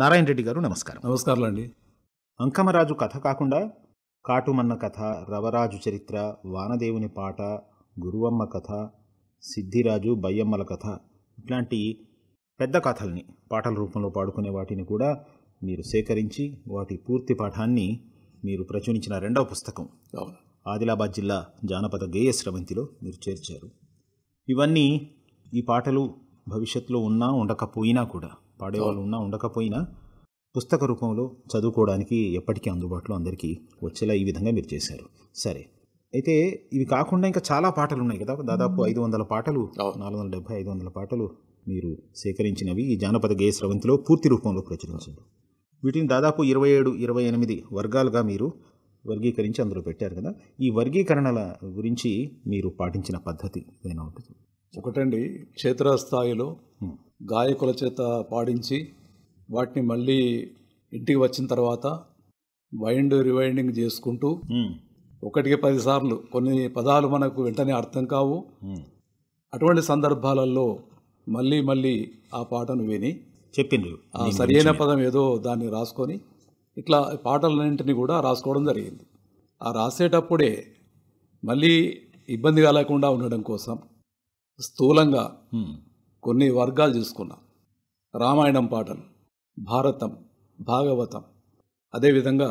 నారాయణ రెడ్డి గారు నమస్కారం నమస్కారం అండి అంకమరాజు కథ కాకుండా కాటుమన్న కథ రవరాజు చరిత్ర వానదేవుని పాట గురువమ్మ కథ సిద్ధిరాజు బయ్యమ్మల కథ ఇట్లాంటి పెద్ద కథల్ని పాటల రూపంలో పాడుకునే వాటిని కూడా మీరు సేకరించి వాటి పూర్తి పాఠాన్ని మీరు ప్రచురించిన రెండవ పుస్తకం ఆదిలాబాద్ జిల్లా జానపద గేయ స్రవంతిలో మీరు చేర్చారు ఇవన్నీ ఈ పాటలు భవిష్యత్తులో ఉన్నా ఉండకపోయినా కూడా పాడేవాళ్ళు ఉన్నా ఉండకపోయినా పుస్తక రూపంలో చదువుకోవడానికి ఎప్పటికీ అందుబాటులో అందరికీ వచ్చేలా ఈ విధంగా మీరు చేశారు సరే అయితే ఇవి కాకుండా ఇంకా చాలా పాటలు ఉన్నాయి కదా దాదాపు ఐదు వందల పాటలు నాలుగు వందల డెబ్బై ఐదు వందల పాటలు మీరు సేకరించినవి ఈ జానపద గేయ స్రవంతిలో పూర్తి రూపంలో ప్రచురించారు వీటిని దాదాపు ఇరవై ఏడు ఇరవై ఎనిమిది వర్గాలుగా మీరు వర్గీకరించి అందులో పెట్టారు కదా ఈ వర్గీకరణల గురించి మీరు పాటించిన పద్ధతి ఏదైనా ఉంటుంది ఒకటండి క్షేత్రస్థాయిలో గాయకుల చేత పాడించి వాటిని మళ్ళీ ఇంటికి వచ్చిన తర్వాత వైండ్ రివైండింగ్ చేసుకుంటూ ఒకటికి పదిసార్లు కొన్ని పదాలు మనకు వెంటనే అర్థం కావు అటువంటి సందర్భాలలో మళ్ళీ మళ్ళీ ఆ పాటను విని చెప్పిండ్రు సరైన పదం ఏదో దాన్ని రాసుకొని ఇట్లా పాటలన్నింటినీ కూడా రాసుకోవడం జరిగింది ఆ రాసేటప్పుడే మళ్ళీ ఇబ్బంది కలగకుండా ఉండడం కోసం స్థూలంగా కొన్ని వర్గాలు చూసుకున్నాం రామాయణం పాటలు భారతం భాగవతం అదేవిధంగా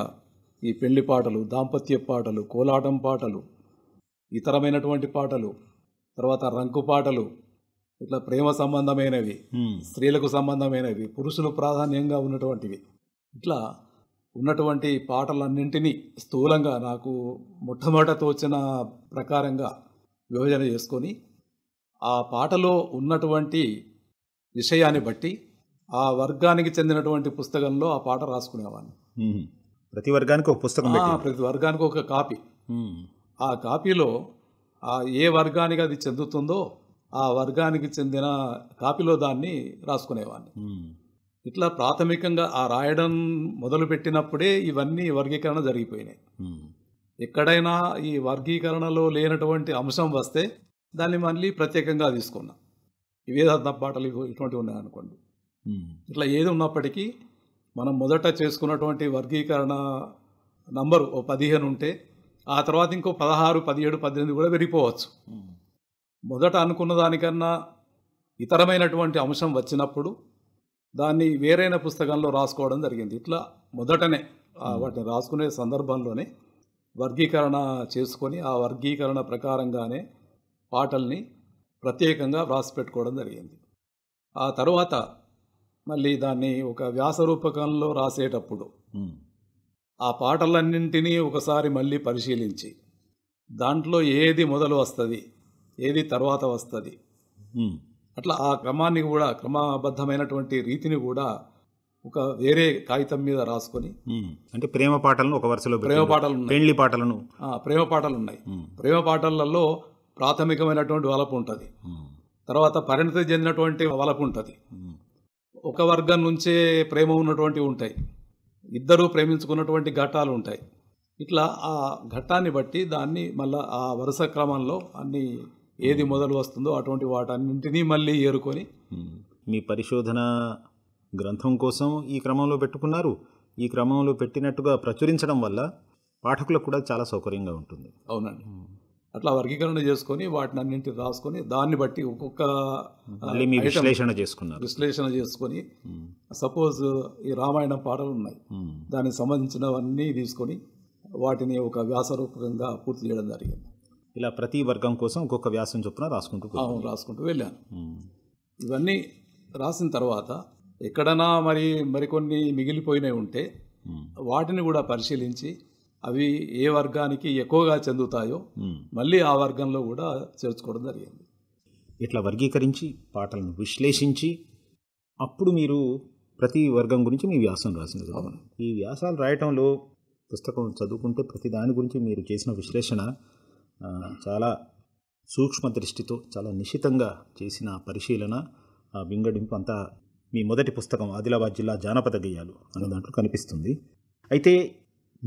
ఈ పెళ్లి పాటలు దాంపత్య పాటలు కోలాటం పాటలు ఇతరమైనటువంటి పాటలు తర్వాత రంకు పాటలు ఇట్లా ప్రేమ సంబంధమైనవి స్త్రీలకు సంబంధమైనవి పురుషులు ప్రాధాన్యంగా ఉన్నటువంటివి ఇట్లా ఉన్నటువంటి పాటలన్నింటినీ స్థూలంగా నాకు మొట్టమొదట తోచిన ప్రకారంగా విభజన చేసుకొని ఆ పాటలో ఉన్నటువంటి విషయాన్ని బట్టి ఆ వర్గానికి చెందినటువంటి పుస్తకంలో ఆ పాట రాసుకునేవాడిని ప్రతి వర్గానికి ఒక పుస్తకం ప్రతి వర్గానికి ఒక కాపీ ఆ కాపీలో ఆ ఏ వర్గానికి అది చెందుతుందో ఆ వర్గానికి చెందిన కాపీలో దాన్ని రాసుకునేవాడిని ఇట్లా ప్రాథమికంగా ఆ రాయడం మొదలుపెట్టినప్పుడే ఇవన్నీ వర్గీకరణ జరిగిపోయినాయి ఎక్కడైనా ఈ వర్గీకరణలో లేనటువంటి అంశం వస్తే దాన్ని మళ్ళీ ప్రత్యేకంగా తీసుకున్నాం వేదాంత పాటలు ఇటువంటివి ఉన్నాయనుకోండి ఇట్లా ఏది ఉన్నప్పటికీ మనం మొదట చేసుకున్నటువంటి వర్గీకరణ నంబరు ఓ పదిహేను ఉంటే ఆ తర్వాత ఇంకో పదహారు పదిహేడు పద్దెనిమిది కూడా పెరిగిపోవచ్చు మొదట అనుకున్న దానికన్నా ఇతరమైనటువంటి అంశం వచ్చినప్పుడు దాన్ని వేరైన పుస్తకంలో రాసుకోవడం జరిగింది ఇట్లా మొదటనే వాటిని రాసుకునే సందర్భంలోనే వర్గీకరణ చేసుకొని ఆ వర్గీకరణ ప్రకారంగానే పాటల్ని ప్రత్యేకంగా వ్రాసి పెట్టుకోవడం జరిగింది ఆ తర్వాత మళ్ళీ దాన్ని ఒక వ్యాసరూపకంలో రాసేటప్పుడు ఆ పాటలన్నింటినీ ఒకసారి మళ్ళీ పరిశీలించి దాంట్లో ఏది మొదలు వస్తుంది ఏది తర్వాత వస్తుంది అట్లా ఆ క్రమాన్ని కూడా క్రమబద్ధమైనటువంటి రీతిని కూడా ఒక వేరే కాగితం మీద రాసుకొని అంటే ప్రేమ పాటలను ఒక వరుసలో ప్రేమ పాటలు పెళ్లి పాటలను ప్రేమ పాటలు ఉన్నాయి ప్రేమ పాటలలో ప్రాథమికమైనటువంటి వలపు ఉంటుంది తర్వాత పరిణతి చెందినటువంటి వలపు ఉంటుంది ఒక వర్గం నుంచే ప్రేమ ఉన్నటువంటివి ఉంటాయి ఇద్దరూ ప్రేమించుకున్నటువంటి ఘట్టాలు ఉంటాయి ఇట్లా ఆ ఘట్టాన్ని బట్టి దాన్ని మళ్ళీ ఆ వరుస క్రమంలో అన్ని ఏది మొదలు వస్తుందో అటువంటి వాటన్నింటినీ మళ్ళీ ఏరుకొని మీ పరిశోధన గ్రంథం కోసం ఈ క్రమంలో పెట్టుకున్నారు ఈ క్రమంలో పెట్టినట్టుగా ప్రచురించడం వల్ల పాఠకులకు కూడా చాలా సౌకర్యంగా ఉంటుంది అవునండి అట్లా వర్గీకరణ చేసుకొని వాటిని అన్నింటిని రాసుకొని దాన్ని బట్టి ఒక్కొక్క విశ్లేషణ చేసుకున్నారు విశ్లేషణ చేసుకొని సపోజ్ ఈ రామాయణం పాటలు ఉన్నాయి దానికి సంబంధించినవన్నీ తీసుకొని వాటిని ఒక వ్యాసరూపకంగా పూర్తి చేయడం జరిగింది ఇలా ప్రతి వర్గం కోసం ఒక్కొక్క వ్యాసం చొప్పున రాసుకుంటూ అవును రాసుకుంటూ వెళ్ళాను ఇవన్నీ రాసిన తర్వాత ఎక్కడన్నా మరి మరికొన్ని మిగిలిపోయినవి ఉంటే వాటిని కూడా పరిశీలించి అవి ఏ వర్గానికి ఎక్కువగా చెందుతాయో మళ్ళీ ఆ వర్గంలో కూడా చేర్చుకోవడం జరిగింది ఇట్లా వర్గీకరించి పాటలను విశ్లేషించి అప్పుడు మీరు ప్రతి వర్గం గురించి మీ వ్యాసం రాసినారు ఈ వ్యాసాలు రాయటంలో పుస్తకం చదువుకుంటే ప్రతి దాని గురించి మీరు చేసిన విశ్లేషణ చాలా సూక్ష్మ దృష్టితో చాలా నిశితంగా చేసిన పరిశీలన ఆ వింగడింపు అంతా మీ మొదటి పుస్తకం ఆదిలాబాద్ జిల్లా జానపద గేయాలు అనే దాంట్లో కనిపిస్తుంది అయితే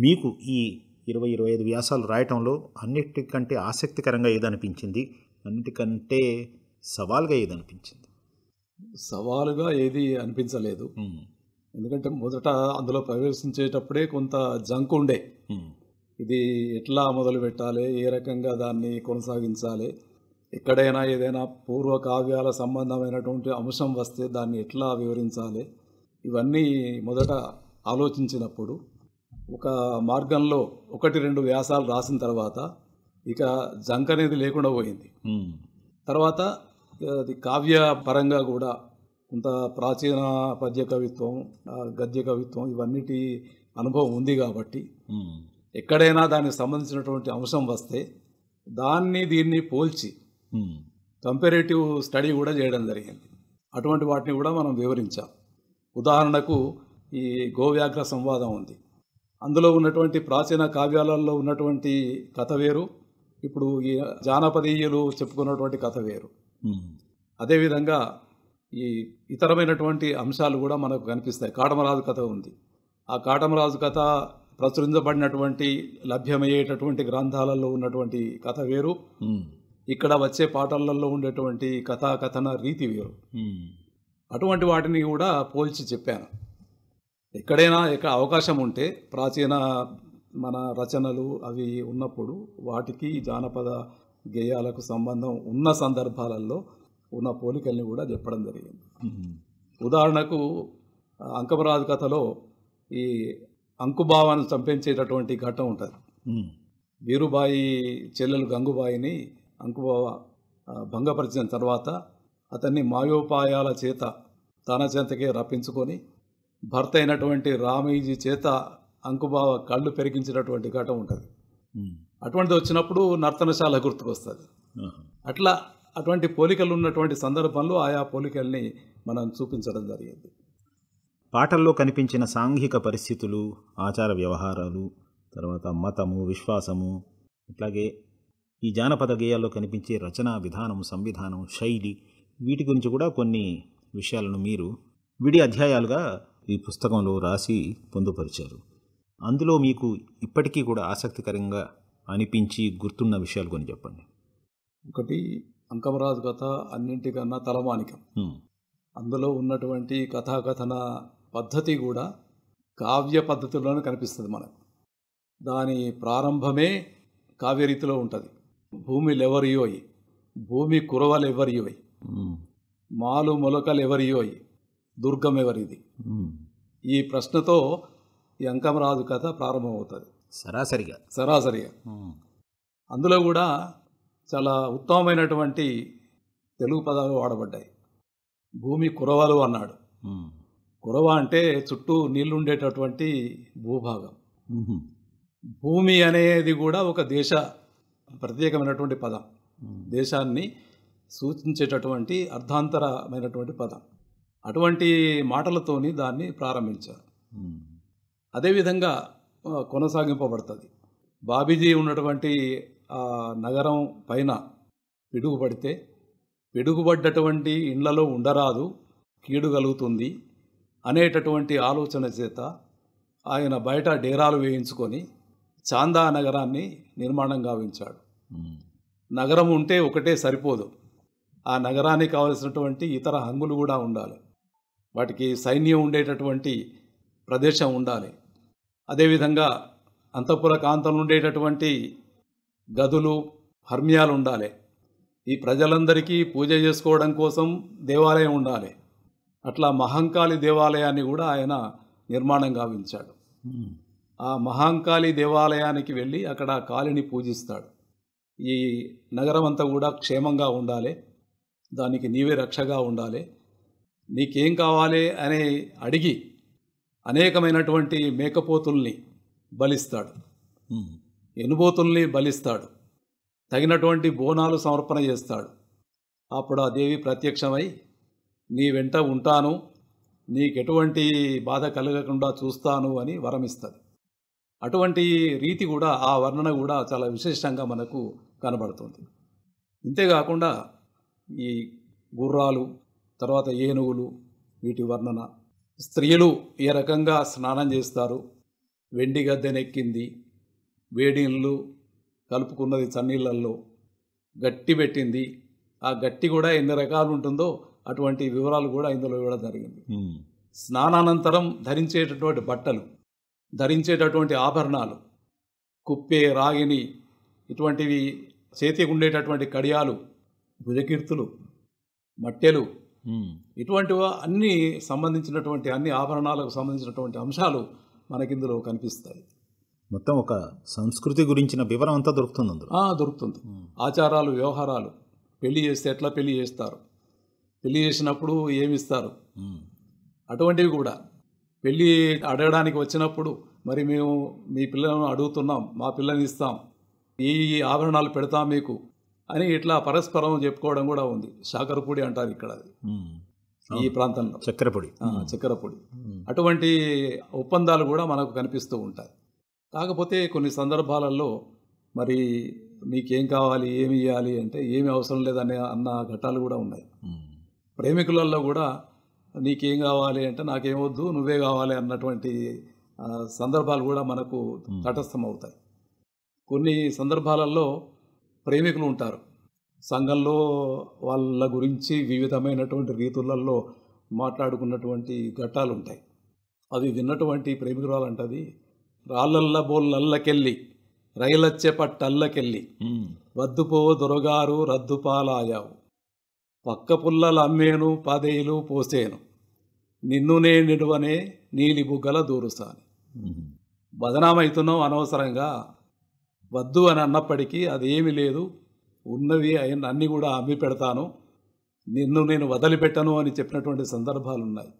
మీకు ఈ ఇరవై ఇరవై ఐదు వ్యాసాలు రాయటంలో అన్నిటికంటే ఆసక్తికరంగా ఏదనిపించింది అన్నిటికంటే సవాల్గా ఏదనిపించింది సవాలుగా ఏది అనిపించలేదు ఎందుకంటే మొదట అందులో ప్రవేశించేటప్పుడే కొంత జంక్ ఉండే ఇది ఎట్లా మొదలు పెట్టాలి ఏ రకంగా దాన్ని కొనసాగించాలి ఎక్కడైనా ఏదైనా పూర్వ కావ్యాల సంబంధమైనటువంటి అంశం వస్తే దాన్ని ఎట్లా వివరించాలి ఇవన్నీ మొదట ఆలోచించినప్పుడు ఒక మార్గంలో ఒకటి రెండు వ్యాసాలు రాసిన తర్వాత ఇక జంక అనేది లేకుండా పోయింది తర్వాత అది కావ్య పరంగా కూడా కొంత ప్రాచీన పద్య కవిత్వం గద్య కవిత్వం ఇవన్నిటి అనుభవం ఉంది కాబట్టి ఎక్కడైనా దానికి సంబంధించినటువంటి అంశం వస్తే దాన్ని దీన్ని పోల్చి కంపారేటివ్ స్టడీ కూడా చేయడం జరిగింది అటువంటి వాటిని కూడా మనం వివరించాం ఉదాహరణకు ఈ గోవ్యాఘ్ర సంవాదం ఉంది అందులో ఉన్నటువంటి ప్రాచీన కావ్యాలలో ఉన్నటువంటి కథ వేరు ఇప్పుడు ఈ జానపదీయులు చెప్పుకున్నటువంటి కథ వేరు అదేవిధంగా ఈ ఇతరమైనటువంటి అంశాలు కూడా మనకు కనిపిస్తాయి కాటమరాజు కథ ఉంది ఆ కాటమరాజు కథ ప్రచురించబడినటువంటి లభ్యమయ్యేటటువంటి గ్రంథాలలో ఉన్నటువంటి కథ వేరు ఇక్కడ వచ్చే పాటలలో ఉండేటువంటి కథా కథన రీతి వేరు అటువంటి వాటిని కూడా పోల్చి చెప్పాను ఎక్కడైనా ఎక్కడ అవకాశం ఉంటే ప్రాచీన మన రచనలు అవి ఉన్నప్పుడు వాటికి జానపద గేయాలకు సంబంధం ఉన్న సందర్భాలలో ఉన్న పోలికల్ని కూడా చెప్పడం జరిగింది ఉదాహరణకు అంకమరాజు కథలో ఈ అంకుభావాన్ని చంపించేటటువంటి ఘట్టం ఉంటుంది వీరుబాయి చెల్లెలు గంగుబాయిని అంకుబావ భంగపరిచిన తర్వాత అతన్ని మాయోపాయాల చేత తన చెంతకే రప్పించుకొని భర్త అయినటువంటి రామయ్యజీ చేత అంకుబావ కళ్ళు పెరిగించినటువంటి ఘటం ఉంటుంది అటువంటిది వచ్చినప్పుడు నర్తనశాల గుర్తుకొస్తుంది అట్లా అటువంటి పోలికలు ఉన్నటువంటి సందర్భంలో ఆయా పోలికల్ని మనం చూపించడం జరిగింది పాటల్లో కనిపించిన సాంఘిక పరిస్థితులు ఆచార వ్యవహారాలు తర్వాత మతము విశ్వాసము అట్లాగే ఈ జానపద గేయాల్లో కనిపించే రచనా విధానం సంవిధానం శైలి వీటి గురించి కూడా కొన్ని విషయాలను మీరు విడి అధ్యాయాలుగా ఈ పుస్తకంలో రాసి పొందుపరిచారు అందులో మీకు ఇప్పటికీ కూడా ఆసక్తికరంగా అనిపించి గుర్తున్న విషయాలు కొన్ని చెప్పండి ఒకటి అంకమరాజు కథ అన్నింటికన్నా తలమానికం అందులో ఉన్నటువంటి కథాకథన పద్ధతి కూడా కావ్య పద్ధతిలోనే కనిపిస్తుంది మనకు దాని ప్రారంభమే కావ్యరీతిలో ఉంటుంది భూమి లెవరియోయి భూమి కురవలు ఎవరియోయి మాలు మొలకలు ఎవరియోయి దుర్గం ఎవరిది ఈ ప్రశ్నతో ఈ అంకమరాజు కథ ప్రారంభమవుతుంది సరాసరిగా సరాసరిగా అందులో కూడా చాలా ఉత్తమమైనటువంటి తెలుగు పదాలు వాడబడ్డాయి భూమి కురవలు అన్నాడు కురవ అంటే చుట్టూ ఉండేటటువంటి భూభాగం భూమి అనేది కూడా ఒక దేశ ప్రత్యేకమైనటువంటి పదం దేశాన్ని సూచించేటటువంటి అర్ధాంతరమైనటువంటి పదం అటువంటి మాటలతోని దాన్ని ప్రారంభించారు అదేవిధంగా కొనసాగింపబడుతుంది బాబీజీ ఉన్నటువంటి నగరం పైన పిడుగుపడితే పిడుగుపడ్డటువంటి ఇండ్లలో ఉండరాదు కీడు కలుగుతుంది అనేటటువంటి ఆలోచన చేత ఆయన బయట డేరాలు వేయించుకొని చాందా నగరాన్ని నిర్మాణం గావించాడు నగరం ఉంటే ఒకటే సరిపోదు ఆ నగరానికి కావలసినటువంటి ఇతర హంగులు కూడా ఉండాలి వాటికి సైన్యం ఉండేటటువంటి ప్రదేశం ఉండాలి అదేవిధంగా అంతఃపుర కాంతం ఉండేటటువంటి గదులు హర్మ్యాలు ఉండాలి ఈ ప్రజలందరికీ పూజ చేసుకోవడం కోసం దేవాలయం ఉండాలి అట్లా మహంకాళి దేవాలయాన్ని కూడా ఆయన నిర్మాణం గావించాడు ఆ మహంకాళి దేవాలయానికి వెళ్ళి అక్కడ కాళిని పూజిస్తాడు ఈ నగరం అంతా కూడా క్షేమంగా ఉండాలి దానికి నీవే రక్షగా ఉండాలి నీకేం కావాలి అని అడిగి అనేకమైనటువంటి మేకపోతుల్ని బలిస్తాడు ఎనుబోతుల్ని బలిస్తాడు తగినటువంటి బోనాలు సమర్పణ చేస్తాడు అప్పుడు ఆ దేవి ప్రత్యక్షమై నీ వెంట ఉంటాను నీకెటువంటి బాధ కలగకుండా చూస్తాను అని వరమిస్తుంది అటువంటి రీతి కూడా ఆ వర్ణన కూడా చాలా విశేషంగా మనకు కనబడుతుంది అంతేకాకుండా ఈ గుర్రాలు తర్వాత ఏనుగులు వీటి వర్ణన స్త్రీలు ఏ రకంగా స్నానం చేస్తారు వెండి గద్దె నెక్కింది వేడిళ్ళు కలుపుకున్నది చన్నీళ్ళల్లో గట్టి పెట్టింది ఆ గట్టి కూడా ఎన్ని రకాలు ఉంటుందో అటువంటి వివరాలు కూడా ఇందులో కూడా జరిగింది స్నానానంతరం ధరించేటటువంటి బట్టలు ధరించేటటువంటి ఆభరణాలు కుప్పే రాగిని ఇటువంటివి చేతికి ఉండేటటువంటి కడియాలు భుజకీర్తులు మట్టెలు ఇటువంటి అన్ని సంబంధించినటువంటి అన్ని ఆభరణాలకు సంబంధించినటువంటి అంశాలు మనకిందులో కనిపిస్తాయి మొత్తం ఒక సంస్కృతి గురించిన వివరం అంతా దొరుకుతుంది అందులో దొరుకుతుంది ఆచారాలు వ్యవహారాలు పెళ్లి చేస్తే ఎట్లా పెళ్లి చేస్తారు పెళ్లి చేసినప్పుడు ఏమిస్తారు అటువంటివి కూడా పెళ్ళి అడగడానికి వచ్చినప్పుడు మరి మేము మీ పిల్లలను అడుగుతున్నాం మా పిల్లని ఇస్తాం ఈ ఆభరణాలు పెడతాం మీకు అని ఇట్లా పరస్పరం చెప్పుకోవడం కూడా ఉంది శాకరపూడి అంటారు ఇక్కడ అది ఈ ప్రాంతంలో చక్కెరపొడి చక్కెరపొడి అటువంటి ఒప్పందాలు కూడా మనకు కనిపిస్తూ ఉంటాయి కాకపోతే కొన్ని సందర్భాలలో మరి నీకేం కావాలి ఏమి ఇవ్వాలి అంటే ఏమి అవసరం లేదనే అన్న ఘట్టాలు కూడా ఉన్నాయి ప్రేమికులలో కూడా నీకేం కావాలి అంటే నాకేమొద్దు నువ్వే కావాలి అన్నటువంటి సందర్భాలు కూడా మనకు తటస్థమవుతాయి అవుతాయి కొన్ని సందర్భాలలో ప్రేమికులు ఉంటారు సంఘంలో వాళ్ళ గురించి వివిధమైనటువంటి రీతులలో మాట్లాడుకున్నటువంటి ఘట్టాలు ఉంటాయి అది విన్నటువంటి ప్రేమికురాలు అంటది రాళ్ళల్ల బోళ్ళల్లకెళ్ళి రైలచ్చే పట్టల్లకెళ్ళి వద్దుపో దొరగారు రద్దుపాలాయావు పక్క పుల్లలు అమ్మేను పదేలు పోసేను నిన్ను నే నిడువనే నీలి బుగ్గల దూరుస్తాను బదనామవుతున్నాం అనవసరంగా వద్దు అని అన్నప్పటికీ అది ఏమీ లేదు ఉన్నవి అయిన అన్నీ కూడా అమ్మి పెడతాను నిన్ను నేను వదిలిపెట్టను అని చెప్పినటువంటి సందర్భాలు ఉన్నాయి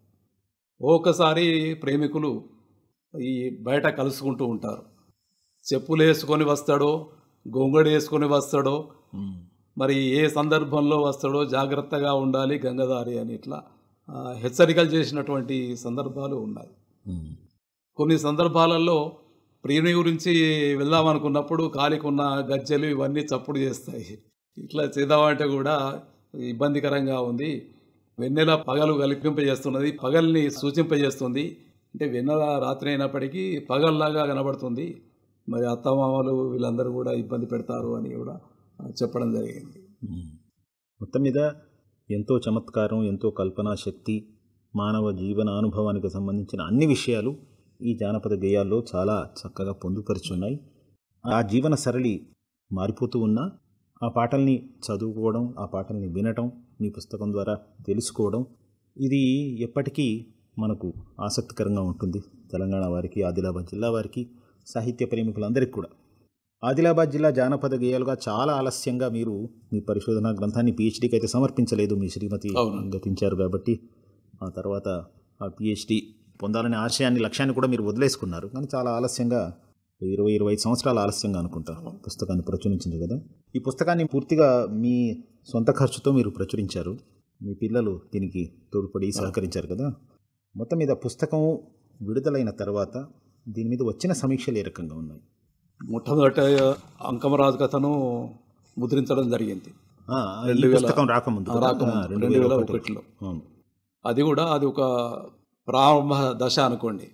ఒకసారి ప్రేమికులు ఈ బయట కలుసుకుంటూ ఉంటారు చెప్పులు వేసుకొని వస్తాడో గొంగడు వేసుకొని వస్తాడో మరి ఏ సందర్భంలో వస్తాడో జాగ్రత్తగా ఉండాలి గంగదారి అని ఇట్లా హెచ్చరికలు చేసినటువంటి సందర్భాలు ఉన్నాయి కొన్ని సందర్భాలలో ప్రియుని గురించి వెళ్దామనుకున్నప్పుడు కాలికి ఉన్న గజ్జలు ఇవన్నీ చప్పుడు చేస్తాయి ఇట్లా చేద్దామంటే కూడా ఇబ్బందికరంగా ఉంది వెన్నెల పగలు కల్పింపజేస్తున్నది పగల్ని సూచింపజేస్తుంది అంటే వెన్నెల రాత్రి అయినప్పటికీ పగల్లాగా కనబడుతుంది మరి అత్తమామలు వీళ్ళందరూ కూడా ఇబ్బంది పెడతారు అని కూడా చెప్పడం జరిగింది మొత్తం మీద ఎంతో చమత్కారం ఎంతో కల్పనా శక్తి మానవ జీవన అనుభవానికి సంబంధించిన అన్ని విషయాలు ఈ జానపద గేయాల్లో చాలా చక్కగా పొందుపరుచున్నాయి ఆ జీవన సరళి మారిపోతూ ఉన్నా ఆ పాటల్ని చదువుకోవడం ఆ పాటల్ని వినటం మీ పుస్తకం ద్వారా తెలుసుకోవడం ఇది ఎప్పటికీ మనకు ఆసక్తికరంగా ఉంటుంది తెలంగాణ వారికి ఆదిలాబాద్ జిల్లా వారికి సాహిత్య ప్రేమికులందరికీ కూడా ఆదిలాబాద్ జిల్లా జానపద గేయాలుగా చాలా ఆలస్యంగా మీరు మీ పరిశోధనా గ్రంథాన్ని పిహెచ్డీకి అయితే సమర్పించలేదు మీ శ్రీమతి గతించారు కాబట్టి ఆ తర్వాత ఆ పిహెచ్డీ పొందాలనే ఆశయాన్ని లక్ష్యాన్ని కూడా మీరు వదిలేసుకున్నారు కానీ చాలా ఆలస్యంగా ఇరవై ఇరవై సంవత్సరాలు ఆలస్యంగా అనుకుంటా పుస్తకాన్ని ప్రచురించింది కదా ఈ పుస్తకాన్ని పూర్తిగా మీ సొంత ఖర్చుతో మీరు ప్రచురించారు మీ పిల్లలు దీనికి తోడ్పడి సహకరించారు కదా మొత్తం మీద పుస్తకం విడుదలైన తర్వాత దీని మీద వచ్చిన సమీక్షలు ఏ రకంగా ఉన్నాయి మొట్టమొదట అంకమరాజు కథను ముద్రించడం జరిగింది రెండు వేల రాకముందు రెండు వేల ఒకటిలో అది కూడా అది ఒక ప్రారంభ దశ అనుకోండి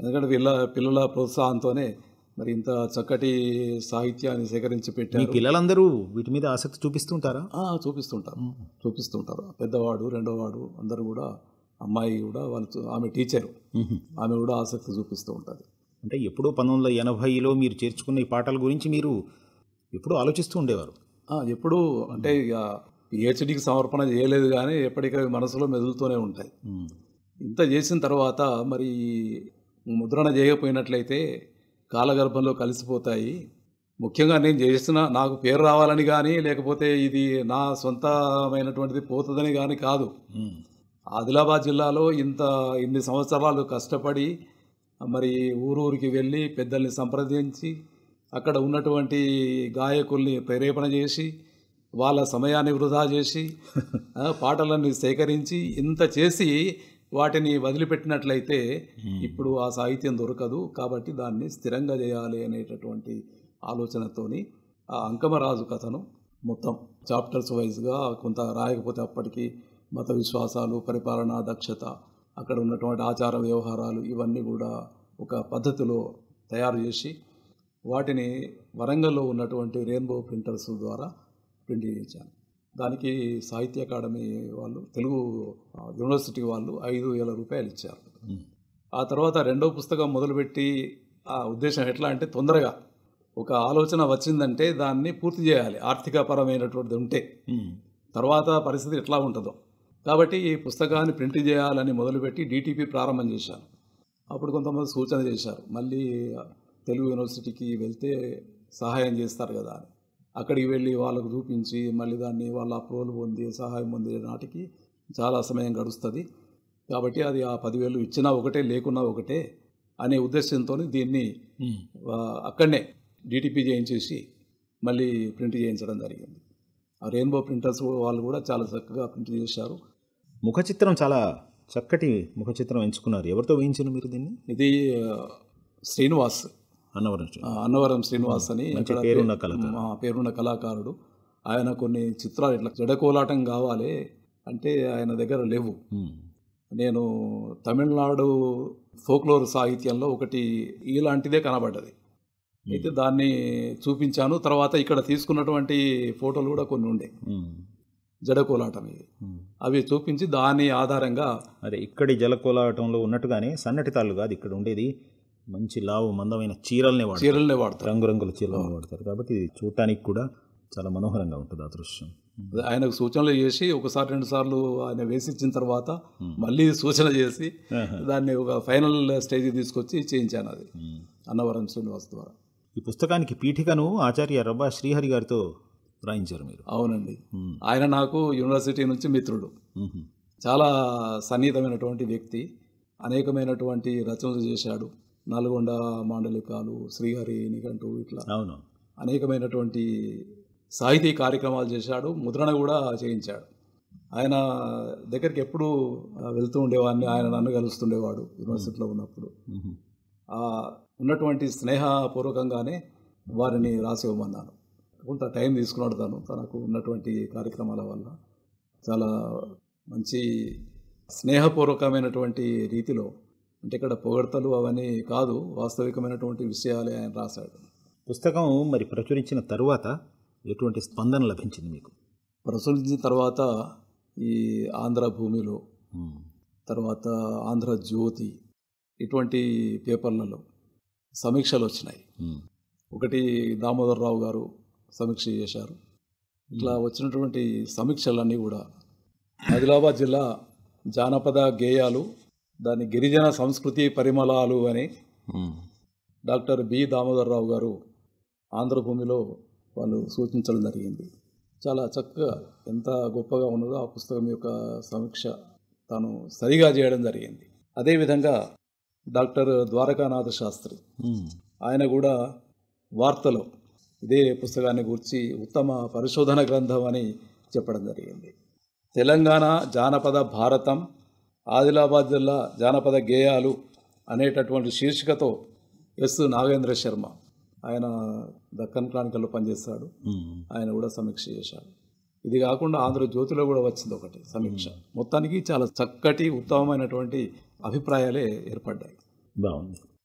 ఎందుకంటే పిల్ల పిల్లల ప్రోత్సాహంతోనే మరి ఇంత చక్కటి సాహిత్యాన్ని సేకరించి పెట్టారు పిల్లలందరూ వీటి మీద ఆసక్తి చూపిస్తుంటారా చూపిస్తుంటారు చూపిస్తుంటారు పెద్దవాడు రెండోవాడు అందరూ కూడా అమ్మాయి కూడా వాళ్ళు ఆమె టీచరు ఆమె కూడా ఆసక్తి చూపిస్తూ ఉంటుంది అంటే ఎప్పుడో పంతొమ్మిది వందల ఎనభైలో మీరు చేర్చుకున్న ఈ పాటల గురించి మీరు ఎప్పుడూ ఆలోచిస్తూ ఉండేవారు ఎప్పుడు అంటే ఇక పిహెచ్డికి సమర్పణ చేయలేదు కానీ ఎప్పటికీ మనసులో మెదులుతూనే ఉంటాయి ఇంత చేసిన తర్వాత మరి ముద్రణ చేయకపోయినట్లయితే కాలగర్భంలో కలిసిపోతాయి ముఖ్యంగా నేను చేసిన నాకు పేరు రావాలని కానీ లేకపోతే ఇది నా సొంతమైనటువంటిది పోతుందని కానీ కాదు ఆదిలాబాద్ జిల్లాలో ఇంత ఇన్ని సంవత్సరాలు కష్టపడి మరి ఊరూరికి వెళ్ళి పెద్దల్ని సంప్రదించి అక్కడ ఉన్నటువంటి గాయకుల్ని ప్రేరేపణ చేసి వాళ్ళ సమయాన్ని వృధా చేసి పాటలన్నీ సేకరించి ఇంత చేసి వాటిని వదిలిపెట్టినట్లయితే ఇప్పుడు ఆ సాహిత్యం దొరకదు కాబట్టి దాన్ని స్థిరంగా చేయాలి అనేటటువంటి ఆలోచనతోని ఆ అంకమరాజు కథను మొత్తం చాప్టర్స్ వైజ్గా కొంత రాయకపోతే అప్పటికి మత విశ్వాసాలు పరిపాలనా దక్షత అక్కడ ఉన్నటువంటి ఆచార వ్యవహారాలు ఇవన్నీ కూడా ఒక పద్ధతిలో తయారు చేసి వాటిని వరంగల్లో ఉన్నటువంటి రెయిన్బో ప్రింటర్స్ ద్వారా ప్రింట్ చేయించాను దానికి సాహిత్య అకాడమీ వాళ్ళు తెలుగు యూనివర్సిటీ వాళ్ళు ఐదు వేల రూపాయలు ఇచ్చారు ఆ తర్వాత రెండో పుస్తకం మొదలుపెట్టి ఆ ఉద్దేశం ఎట్లా అంటే తొందరగా ఒక ఆలోచన వచ్చిందంటే దాన్ని పూర్తి చేయాలి ఆర్థికపరమైనటువంటిది ఉంటే తర్వాత పరిస్థితి ఎట్లా ఉంటుందో కాబట్టి ఈ పుస్తకాన్ని ప్రింట్ చేయాలని మొదలుపెట్టి డీటీపీ ప్రారంభం చేశాను అప్పుడు కొంతమంది సూచన చేశారు మళ్ళీ తెలుగు యూనివర్సిటీకి వెళ్తే సహాయం చేస్తారు కదా అని అక్కడికి వెళ్ళి వాళ్ళకు చూపించి మళ్ళీ దాన్ని వాళ్ళ అప్రూవల్ పొంది సహాయం పొంది నాటికి చాలా సమయం గడుస్తుంది కాబట్టి అది ఆ పదివేలు ఇచ్చినా ఒకటే లేకున్నా ఒకటే అనే ఉద్దేశంతో దీన్ని అక్కడనే డిటిపి చేయించేసి మళ్ళీ ప్రింట్ చేయించడం జరిగింది ఆ రెయిన్బో ప్రింటర్స్ వాళ్ళు కూడా చాలా చక్కగా ప్రింట్ చేశారు ముఖ చిత్రం చాలా చక్కటి ముఖ చిత్రం ఎంచుకున్నారు ఎవరితో వేయించారు మీరు దీన్ని ఇది శ్రీనివాస్ అన్నవరం అన్నవరం శ్రీనివాస్ అని పేరున్న పేరున్న కళాకారుడు ఆయన కొన్ని చిత్రాలు ఇట్లా జడకోలాటం కావాలి అంటే ఆయన దగ్గర లేవు నేను తమిళనాడు ఫోక్లోర్ సాహిత్యంలో ఒకటి ఇలాంటిదే కనబడ్డది అయితే దాన్ని చూపించాను తర్వాత ఇక్కడ తీసుకున్నటువంటి ఫోటోలు కూడా కొన్ని ఉండే జడకోలాటం ఇది అవి చూపించి దాని ఆధారంగా అదే ఇక్కడి జలకోలాటంలో ఉన్నట్టుగానే సన్నటి తాళ్ళు కాదు ఇక్కడ ఉండేది మంచి లావు మందమైన చీరల్ని వాడతారు చీరల్ని వాడతారు రంగురంగుల చీరలను వాడతారు కాబట్టి చూడటానికి కూడా చాలా మనోహరంగా ఉంటుంది ఆ దృశ్యం ఆయనకు సూచనలు చేసి ఒకసారి రెండు సార్లు ఆయన వేసిచ్చిన తర్వాత మళ్ళీ సూచన చేసి దాన్ని ఒక ఫైనల్ స్టేజ్కి తీసుకొచ్చి చేయించాను అది అన్నవరం శ్రీనివాస్ ద్వారా ఈ పుస్తకానికి పీఠికను ఆచార్య రబ్బా శ్రీహరి గారితో రాయించారు మీరు అవునండి ఆయన నాకు యూనివర్సిటీ నుంచి మిత్రుడు చాలా సన్నిహితమైనటువంటి వ్యక్తి అనేకమైనటువంటి రచనలు చేశాడు నల్గొండ మాండలికాలు శ్రీహరి నిఘంటు ఇట్లా అవును అనేకమైనటువంటి సాహితీ కార్యక్రమాలు చేశాడు ముద్రణ కూడా చేయించాడు ఆయన దగ్గరికి ఎప్పుడు వెళ్తూ ఉండేవాడిని ఆయన నన్ను కలుస్తుండేవాడు యూనివర్సిటీలో ఉన్నప్పుడు ఉన్నటువంటి స్నేహపూర్వకంగానే వారిని రాసి ఇవ్వమన్నాను కొంత టైం తీసుకున్నాడు తను తనకు ఉన్నటువంటి కార్యక్రమాల వల్ల చాలా మంచి స్నేహపూర్వకమైనటువంటి రీతిలో అంటే ఇక్కడ పొగడ్తలు అవన్నీ కాదు వాస్తవికమైనటువంటి విషయాలే ఆయన రాశాడు పుస్తకం మరి ప్రచురించిన తరువాత ఎటువంటి స్పందన లభించింది మీకు ప్రచురించిన తర్వాత ఈ ఆంధ్ర భూమిలో తర్వాత ఆంధ్ర జ్యోతి ఇటువంటి పేపర్లలో సమీక్షలు వచ్చినాయి ఒకటి దామోదరరావు గారు సమీక్ష చేశారు ఇట్లా వచ్చినటువంటి సమీక్షలన్నీ కూడా ఆదిలాబాద్ జిల్లా జానపద గేయాలు దాని గిరిజన సంస్కృతి పరిమళాలు అని డాక్టర్ బి దామోదరరావు గారు ఆంధ్రభూమిలో వాళ్ళు సూచించడం జరిగింది చాలా చక్కగా ఎంత గొప్పగా ఉన్నదో ఆ పుస్తకం యొక్క సమీక్ష తాను సరిగా చేయడం జరిగింది అదేవిధంగా డాక్టర్ ద్వారకానాథ శాస్త్రి ఆయన కూడా వార్తలో ఇదే పుస్తకాన్ని గురించి ఉత్తమ పరిశోధన గ్రంథం అని చెప్పడం జరిగింది తెలంగాణ జానపద భారతం ఆదిలాబాద్ జిల్లా జానపద గేయాలు అనేటటువంటి శీర్షికతో ఎస్ నాగేంద్ర శర్మ ఆయన దక్కన్ క్రానికల్లో పనిచేస్తాడు ఆయన కూడా సమీక్ష చేశాడు ఇది కాకుండా ఆంధ్రజ్యోతిలో కూడా వచ్చింది ఒకటి సమీక్ష మొత్తానికి చాలా చక్కటి ఉత్తమమైనటువంటి అభిప్రాయాలే ఏర్పడ్డాయి బాగుంది